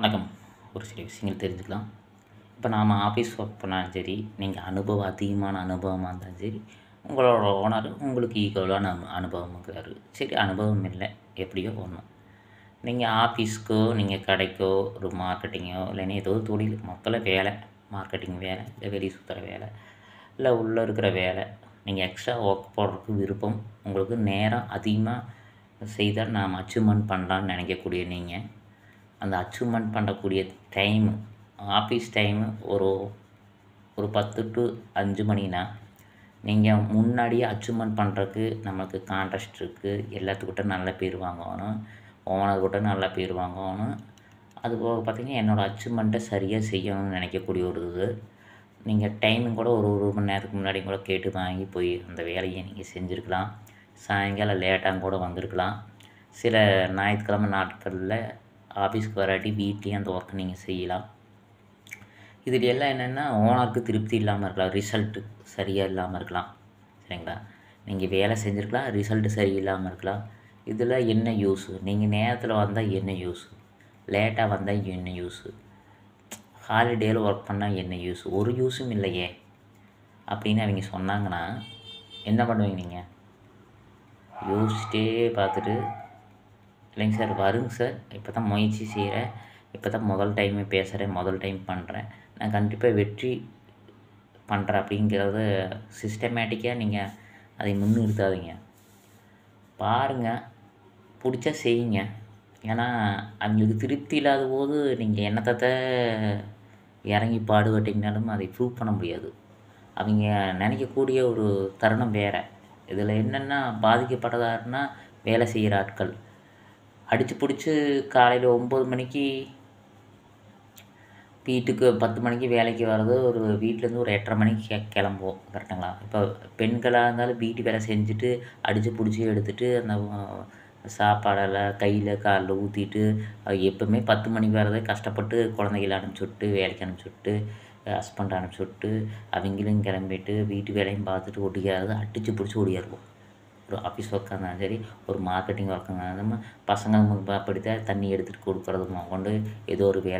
வணக்கம் ஒரு சில விஷயங்கள் தெரிஞ்சுக்கலாம் இப்போ நாம் ஆஃபீஸ் ஒர்க் பண்ணாலும் சரி நீங்கள் அனுபவம் அதிகமான அனுபவமாக இருந்தாலும் சரி உங்களோட ஓனர் உங்களுக்கு ஈக்குவலான அனுபவம் இருக்கிறாரு சரி அனுபவம் இல்லை எப்படியோ ஒன்று நீங்கள் ஆஃபீஸ்க்கோ நீங்கள் கடைக்கோ ஒரு மார்க்கெட்டிங்கோ இல்லைன்னா ஏதோ தொழில் மொத்தம் வேலை மார்க்கெட்டிங் வேலை இல்லை வெளியே சுற்றுற வேலை இல்லை உள்ளே இருக்கிற வேலை நீங்கள் எக்ஸ்ட்ரா ஒர்க் போடுறதுக்கு விருப்பம் உங்களுக்கு நேரம் அதிகமாக செய்தால் நாம் அச்சீவ்மெண்ட் பண்ணலான்னு நினைக்கக்கூடிய நீங்கள் அந்த அச்சீவ்மெண்ட் பண்ணக்கூடிய டைம் ஆஃபீஸ் டைமு ஒரு ஒரு பத்து டு அஞ்சு மணினா நீங்கள் முன்னாடியே அச்சீவ்மெண்ட் பண்ணுறதுக்கு நம்மளுக்கு கான்ட்ரஸ்ட் இருக்குது எல்லாத்துக்கிட்ட நல்ல பேர் வாங்கணும் கூட நல்ல பேர் வாங்கணும் அதுபோக பார்த்திங்கன்னா என்னோடய அச்சீவ்மெண்ட்டை சரியாக செய்யணும்னு நினைக்கக்கூடிய ஒரு இது நீங்கள் டைமிங் கூட ஒரு ஒரு மணி நேரத்துக்கு முன்னாடி கூட கேட்டு வாங்கி போய் அந்த வேலையை நீங்கள் செஞ்சுருக்கலாம் சாயங்காலம் லேட்டாக கூட வந்திருக்கலாம் சில ஞாயிற்றுக்கிழமை நாட்களில் ஆஃபீஸ்க்கு வராட்டி வீட்லேயும் அந்த ஒர்க்கை நீங்கள் செய்யலாம் இதில் எல்லாம் என்னென்னா ஓனருக்கு திருப்தி இல்லாமல் இருக்கலாம் ரிசல்ட்டு சரியாக இல்லாமல் இருக்கலாம் சரிங்களா நீங்கள் வேலை செஞ்சுருக்கலாம் ரிசல்ட்டு சரியில்லாமல் இருக்கலாம் இதில் என்ன யூஸு நீங்கள் நேரத்தில் வந்தால் என்ன யூஸு லேட்டாக வந்தால் என்ன யூஸு ஹாலிடேயில் ஒர்க் பண்ணால் என்ன யூஸ் ஒரு யூஸும் இல்லையே அப்படின்னு அவங்க சொன்னாங்கன்னா என்ன பண்ணுவீங்க நீங்கள் யோசிச்சிட்டே பார்த்துட்டு இல்லைங்க சார் வருங்க சார் இப்போ தான் முயற்சி செய்கிறேன் இப்போ தான் முதல் டைமே பேசுகிறேன் முதல் டைம் பண்ணுறேன் நான் கண்டிப்பாக வெற்றி பண்ணுறேன் அப்படிங்கிறத சிஸ்டமேட்டிக்காக நீங்கள் அதை முன்னிறுத்தாதீங்க பாருங்கள் பிடிச்சா செய்யுங்க ஏன்னா அவங்களுக்கு திருப்தி இல்லாத போது நீங்கள் என்னத்தை இறங்கி பாடுபட்டிங்கனாலும் அதை ப்ரூவ் பண்ண முடியாது அவங்க நினைக்கக்கூடிய ஒரு தருணம் வேறு இதில் என்னென்னா பாதிக்கப்பட்டதாருன்னா வேலை செய்கிற ஆட்கள் அடித்து பிடிச்சி காலையில் ஒம்பது மணிக்கு வீட்டுக்கு பத்து மணிக்கு வேலைக்கு வர்றது ஒரு வீட்டிலேருந்து ஒரு எட்டரை மணிக்கு கிளம்புவோம் கரெக்டுங்களா இப்போ பெண்களாக இருந்தாலும் வீட்டு வேலை செஞ்சுட்டு அடித்து பிடிச்சி எடுத்துகிட்டு அந்த சாப்பாடெல்லாம் கையில் காலில் ஊற்றிட்டு எப்போவுமே பத்து மணிக்கு வர்றதே கஷ்டப்பட்டு குழந்தைகளை அனுப்பிச்சி விட்டு வேலைக்கு அனுப்பிச்சி விட்டு ஹஸ்பண்ட் அனுப்பிச்சி விட்டு அவங்களும் கிளம்பிட்டு வீட்டு வேலையும் பார்த்துட்டு ஒட்டிக்காது அடித்து பிடிச்சி ஓடியாருவோம் ஒரு ஆஃபீஸ் ஒர்க்காக இருந்தாலும் சரி ஒரு மார்க்கெட்டிங் ஒர்க்காக இருந்தாலும் பசங்க படித்தா தண்ணி எடுத்துகிட்டு கொடுக்குறதுமா கொண்டு ஏதோ ஒரு வேலை